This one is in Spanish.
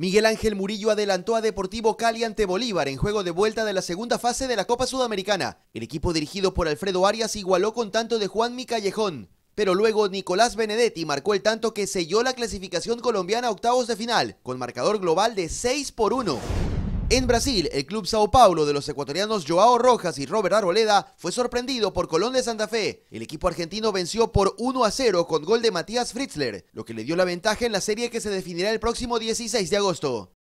Miguel Ángel Murillo adelantó a Deportivo Cali ante Bolívar en juego de vuelta de la segunda fase de la Copa Sudamericana. El equipo dirigido por Alfredo Arias igualó con tanto de Juan Callejón, pero luego Nicolás Benedetti marcó el tanto que selló la clasificación colombiana a octavos de final, con marcador global de 6 por 1. En Brasil, el club Sao Paulo de los ecuatorianos Joao Rojas y Robert Arboleda fue sorprendido por Colón de Santa Fe. El equipo argentino venció por 1 a 0 con gol de Matías Fritzler, lo que le dio la ventaja en la serie que se definirá el próximo 16 de agosto.